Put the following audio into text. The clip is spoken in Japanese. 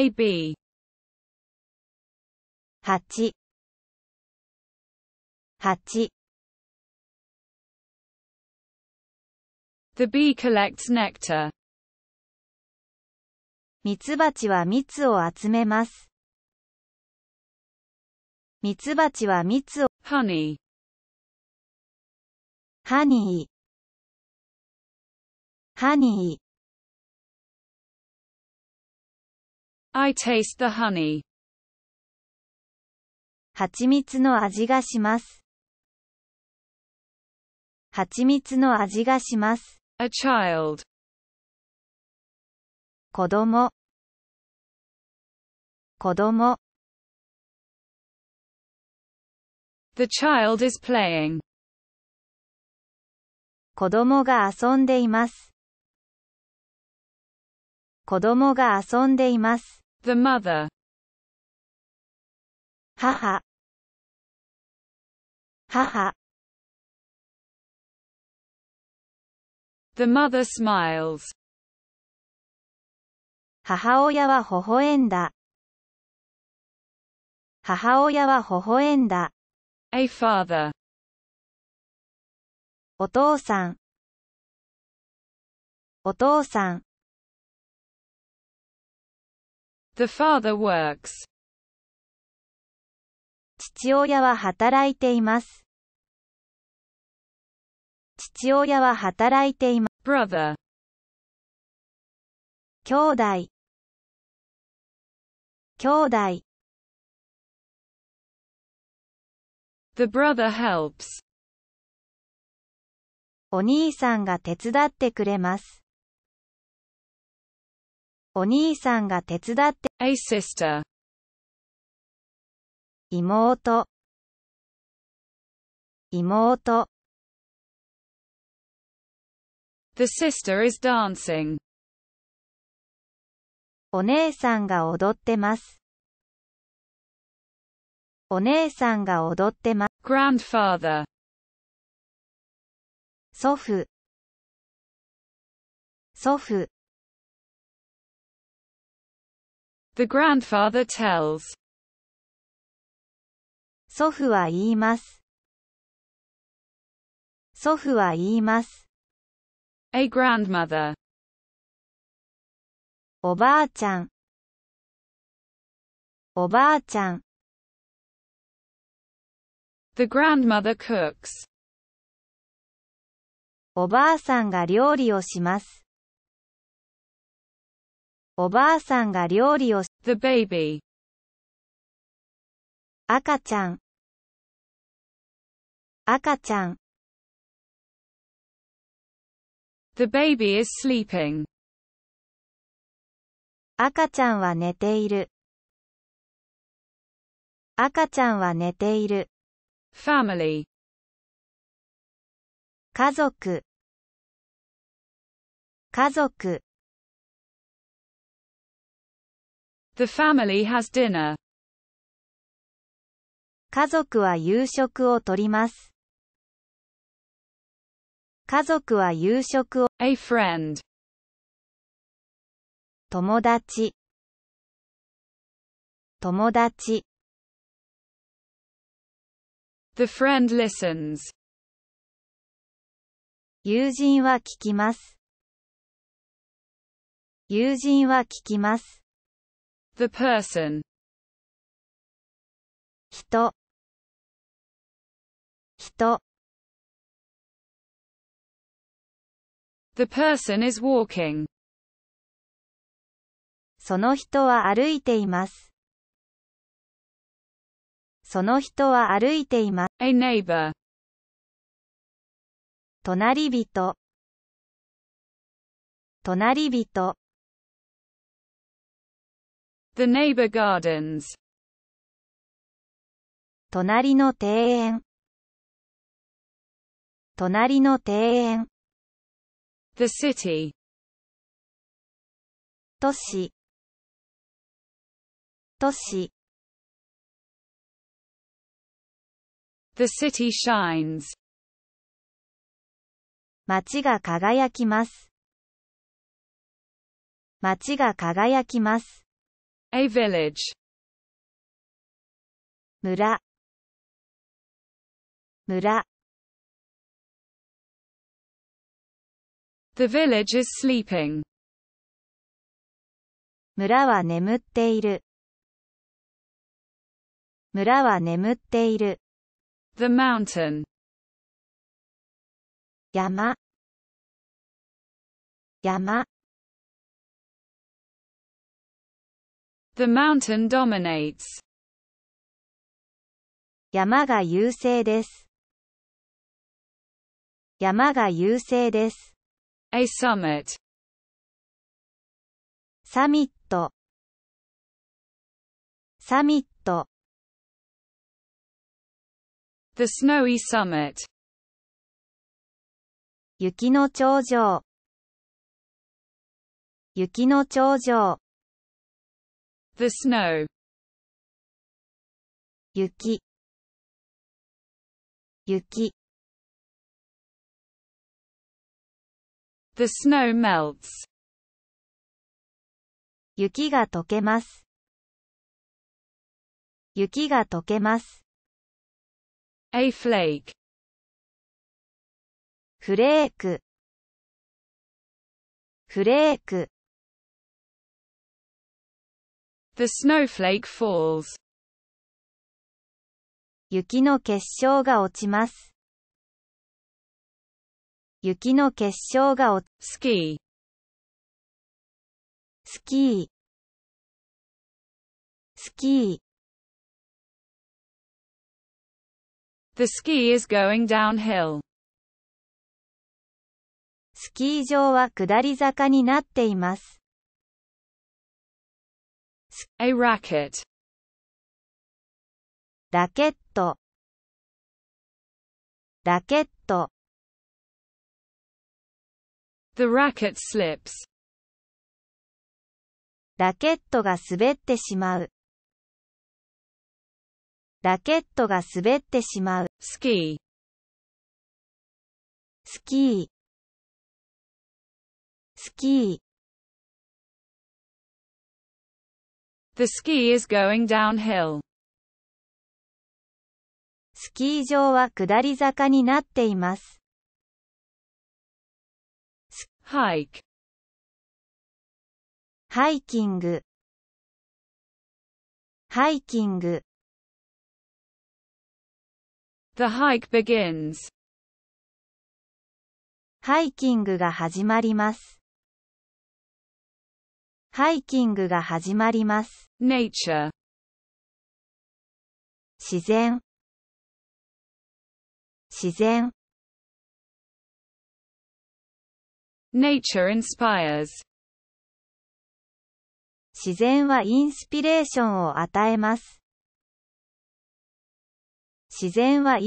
AB 八八 The bee collects nectar. ミツバチは蜜を集めます。ミツバチは蜜を Honey ハニーハニー I taste the honey. 蜂蜜の味がします。蜂蜜の味がします。A child. 子供子供 The child is playing. 子供が遊んでいます。子供が遊んでいます。The mother. 母母 The mother smiles. 母親は微笑んだ。母親は微笑んだ。A father. お父さん。お父さん。The father works. 父親は働いています。父親は働いています。brother 兄弟兄弟 The brother helps. お兄さんが手伝ってくれます。お兄さんが手伝って。A sister. 妹。妹。The sister is dancing. お姉さんが踊ってます。お姉さんが踊ってます。grandfather 祖父祖父 The grandfather tells. 祖父は言います。祖父は言います。A grandmother. おばあちゃん。おばあちゃん。The grandmother cooks. おばあさんが料理をします。おばあさんが料理をし、the baby 赤ちゃん赤ちゃん The baby is sleeping. 赤ちゃんは寝ている。赤ちゃんは寝ている。family 家族家族 The family has dinner. 家族は夕食をとります。家族は夕食を A friend 友達友達 The friend listens 友人は聞きます友人は聞きます the person 人人 The person is walking. その人は歩いています。その人は歩いています。A neighbor. 隣人隣人 The neighbor gardens. 隣の庭園隣の庭園 The city. 都市都市 The city shines. 街が輝きます街が輝きます A village. 村村 The village is sleeping. 村は眠っている村は眠っている The mountain. Yama. The mountain dominates. 山が優勢です。山が優勢です。A summit. サミット。サミット。The snowy summit. 雪の頂上。雪の頂上。The snow. 雪雪 The snow melts. 雪が溶けます。雪が溶けます。A flake. フレークフレーク The snowflake falls. 雪の結晶が落ちます。雪の結晶が落ち、スキー。スキー。スキー。The ski is going downhill. スキー場は下り坂になっています。a racket ラケットラケット The racket slips ラケットが滑ってしまうラケットが滑ってしまう。スキー。スキー。スキー。The ski is going downhill. スキー場は下り坂になっています。hike ハイキングハイキング The hike begins ハイキングが始まります。ハイキングが始まります。nature 自然自然 nature inspires 自然はインスピレーションを与えます。自然は